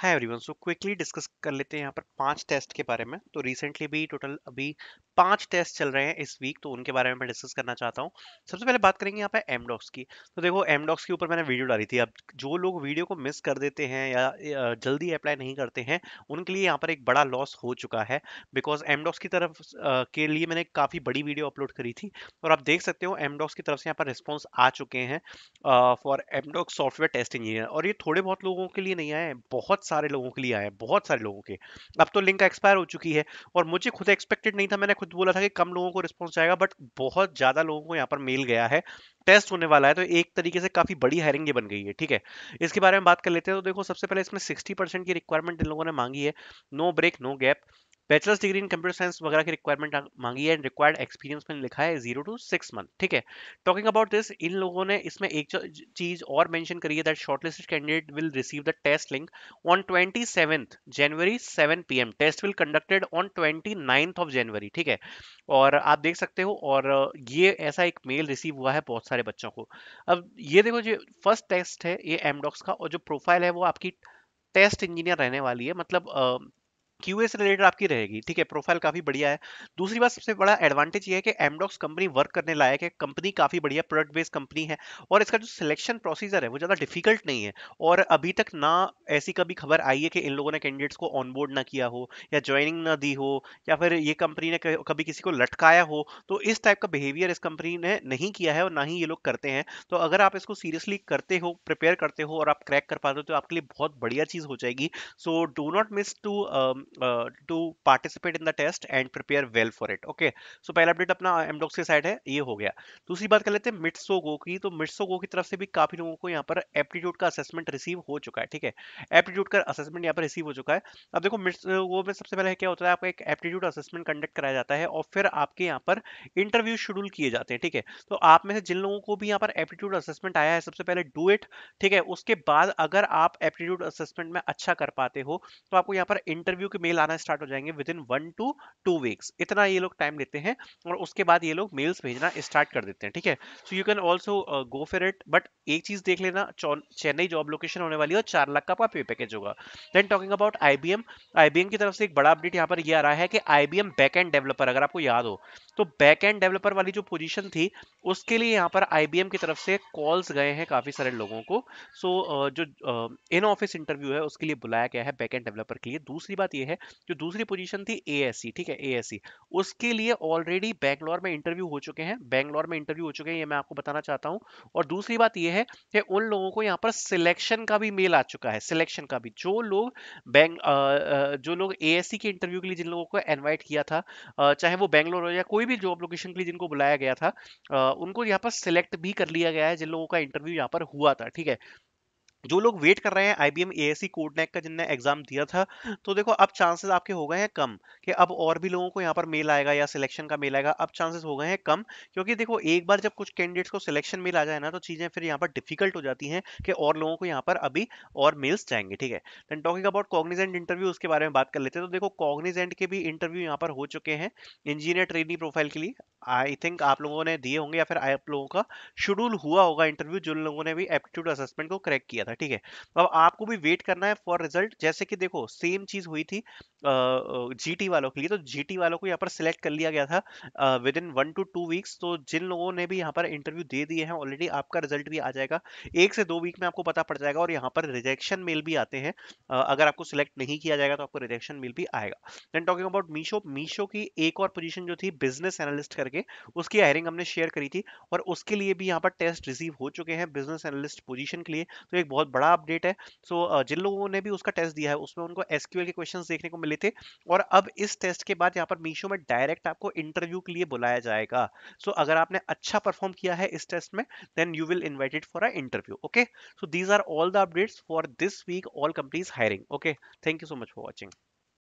हाय everyone so quickly discuss कर लेते हैं यहाँ पर पांच टेस्ट के बारे में तो रिसेंटली भी टोटल अभी पांच टेस्ट चल रहे हैं इस वीक तो उनके बारे में मैं डिस्कस करना चाहता हूँ सबसे पहले बात करेंगे यहाँ पर एमडॉक्स की तो देखो एमडॉक्स के ऊपर मैंने वीडियो डाली थी अब जो लोग वीडियो को मिस कर देते हैं या जल्दी अप्लाई नहीं करते हैं उनके लिए यहाँ पर एक बड़ा लॉस हो चुका है बिकॉज एमडॉक्स की तरफ के लिए मैंने काफ़ी बड़ी वीडियो अपलोड करी थी और आप देख सकते हो एमडॉक्स की तरफ से यहाँ पर रिस्पॉन्स आ चुके हैं for Amdocs software test engineer और ये थोड़े बहुत लोगों के लिए नहीं आए बहुत सारे लोगों के लिए आए हैं बहुत सारे लोगों के अब तो लिंक एक्सपायर हो चुकी है और मुझे खुद एक्सपेक्टेड नहीं था मैंने खुद बोला था कि कम लोगों को रिस्पॉन्स आएगा बट बहुत ज़्यादा लोगों को यहाँ पर मेल गया है टेस्ट होने वाला है तो एक तरीके से काफ़ी बड़ी हायरिंग ये बन गई है ठीक है इसके बारे में बात कर लेते हैं तो देखो सबसे पहले इसमें सिक्सटी की रिक्वायरमेंट इन लोगों ने मांगी है no break no gap bachelors degree in computer science वगैरह की रिक्वायरमेंट मांगी है एंड रिक्वायर्ड एक्सपीरियंस में लिखा है जीरो टू सिक्स मंथ ठीक है टॉकिंग अबाउट दिस इन लोगों ने इसमें एक चीज और मेंशन करी है that shortlisted candidate will receive the test link on twenty seventh January seven P M test will conducted on twenty ninth of January ठीक है और आप देख सकते हो और ये ऐसा एक मेल रिसीव हुआ है बहुत सारे बच्चों को अब ये देखो जो फर्स्ट टेस्ट है ये एमडॉक्स का और जो प्रोफाइल है वो आपकी टेस्ट इंजीनियर रहने वाली है मतलब क्यू से रिलेटेड आपकी रहेगी ठीक है प्रोफाइल काफी बढ़िया है दूसरी बात सबसे बड़ा एडवांटेज ये है कि एमडॉक्स कंपनी वर्क करने लायक है कंपनी काफी बढ़िया प्रोडक्ट बेस्ड कंपनी है और इसका जो सिलेक्शन प्रोसीजर है वो ज्यादा डिफिकल्ट नहीं है और अभी तक ना ऐसी कभी खबर आई है कि इन लोगों ने कैंडिडेट्स को ऑनबोर्ड ना किया हो या ज्वाइनिंग ना दी हो या फिर ये कंपनी ने कभी किसी को लटकाया हो तो इस टाइप का बिहेवियर इस कंपनी ने नहीं किया है और ना ही ये लोग करते हैं तो अगर आप इसको सीरियसली करते हो प्रिपेयर करते हो और आप क्रैक कर पाते हो तो आपके लिए बहुत बढ़िया चीज हो जाएगी so do not miss to uh, to participate in the test and prepare well for it okay so पहला update अपना mdocs के side है ये हो गया दूसरी बात कर लेते हैं मिट्सो की तो मिट्सो की तरफ से भी काफी लोगों को यहाँ पर एप्टीट्यूड का असेसमेंट रिसीव हो चुका है ठीक है एप्टीट्यूड का असेसमेंट यहाँ पर रिसीव हो चुका है अब देखो मिट्सो में सबसे पहले क्या होता है आपका एक एप्टीट्यूड असेसमेंट कंडक्ट कराया जाता है और फिर आपके यहाँ पर इंटरव्यू शेड्यूल किए जाते हैं ठीक है तो आप में से जिन लोगों को भी यहाँ पर एप्टीट्यूड असेसमेंट आया है सबसे पहले डू इट ठीक है उसके बाद अगर आप एप्टीट्यूड असेसमेंट में अच्छा कर पाते हो तो आपको यहाँ पर इंटरव्यू के मेल आना स्टार्ट हो जाएंगे within one to two weeks इतना ये लोग टाइम लेते हैं और उसके बाद ये लोग मेल्स भेजना स्टार्ट कर देते हैं ठीक है so you can also go for it but एक चीज देख लेना चेन्नई जॉब लोकेशन होने वाली है और चार लाख का पे पैकेज होगा then talking about I IBM की तरफ से एक बड़ा अपडेट यहाँ पर यह आ रहा है कि आईबीएम बैक एंड डेवलपर अगर आपको याद हो तो बैक एंड डेवलपर वाली जो पोजीशन थी उसके लिए यहाँ पर आईबीएम की तरफ से कॉल्स गए हैं काफी सारे लोगों को सो so, uh, जो इन ऑफिस इंटरव्यू है उसके लिए बुलाया गया है बैक एंड डेवलपर के लिए दूसरी बात यह है है जो दूसरी पोजीशन थी एएससी ठीक है एएससी उसके लिए ऑलरेडी बैंगलोर में इंटरव्यू हो चुके हैं बैंगलोर में इंटरव्यू हो चुके हैं ये मैं आपको बताना चाहता हूँ और दूसरी बात यह है कि उन लोगों को यहाँ पर सिलेक्शन का भी मेल आ चुका है सिलेक्शन का भी जो लोग बैंक जो लोग ए के इंटरव्यू के लिए जिन लोगों को इन्वाइट किया था चाहे वो बैंगलोर हो या कोई भी जॉब लोकेशन के लिए जिनको बुलाया गया था उनको यहाँ पर सिलेक्ट भी कर लिया गया है जिन लोगों का इंटरव्यू यहाँ पर हुआ था ठीक है जो लोग वेट कर रहे हैं I B M A S C कोडनेक का जिनने एग्जाम दिया था तो देखो अब चांसेस आपके हो गए हैं कम कि अब और भी लोगों को यहाँ पर मेल आएगा या सिलेक्शन का मेल आएगा अब चांसेस हो गए हैं कम क्योंकि देखो एक बार जब कुछ कैंडिडेट्स को सिलेक्शन मेल आ जाए ना तो चीज़ें फिर यहाँ पर डिफिकल्ट हो जाती हैं कि और लोगों को यहाँ पर अभी और मेल्स जाएंगे ठीक है then talking about Cognizant interview उसके बारे में बात कर लेते हैं तो देखो कॉग्निजेंट के भी इंटरव्यू यहाँ पर हो चुके हैं इंजीनियर ट्रेनिंग प्रोफाइल के लिए आई थिंक आप लोगों ने दिए होंगे या फिर आप लोगों का शेड्यूल हुआ होगा इंटरव्यू जिन लोगों ने भी एप्टीट्यूड असेसमेंट को क्रैक किया था था ठीक है अब आपको भी वेट करना है फॉर रिजल्ट जैसे कि देखो सेम चीज हुई थी जीटी वालों के लिए तो जीटी वालों को यहाँ पर सिलेक्ट कर लिया गया था within one to two weeks तो जिन लोगों ने भी यहाँ पर इंटरव्यू दे दिए हैं ऑलरेडी आपका रिजल्ट भी आ जाएगा एक से दो वीक में आपको पता पड़ जाएगा और यहाँ पर रिजेक्शन मेल भी आते हैं अगर आपको सिलेक्ट नहीं किया जाएगा तो आपको रिजेक्शन मेल भी आएगा then talking about Meesho Meesho की एक और पोजिशन जो थी बिजनेस एनालिस्ट करके उसकी हायरिंग हमने शेयर करी थी और उसके लिए भी यहाँ पर टेस्ट रिसीव हो चुके हैं बिजनेस एनालिस्ट पोजिशन के लिए तो एक बहुत बहुत बड़ा अपडेट है सो so, जिन लोगों ने भी उसका टेस्ट दिया है उसमें उनको एसक्यूएल के क्वेश्चन देखने को मिले थे और अब इस टेस्ट के बाद यहाँ पर मीशो में डायरेक्ट आपको इंटरव्यू के लिए बुलाया जाएगा सो so, अगर आपने अच्छा परफॉर्म किया है इस टेस्ट में then you will invited for a interview okay so these are all the updates for this week all companies hiring okay thank you so much for watching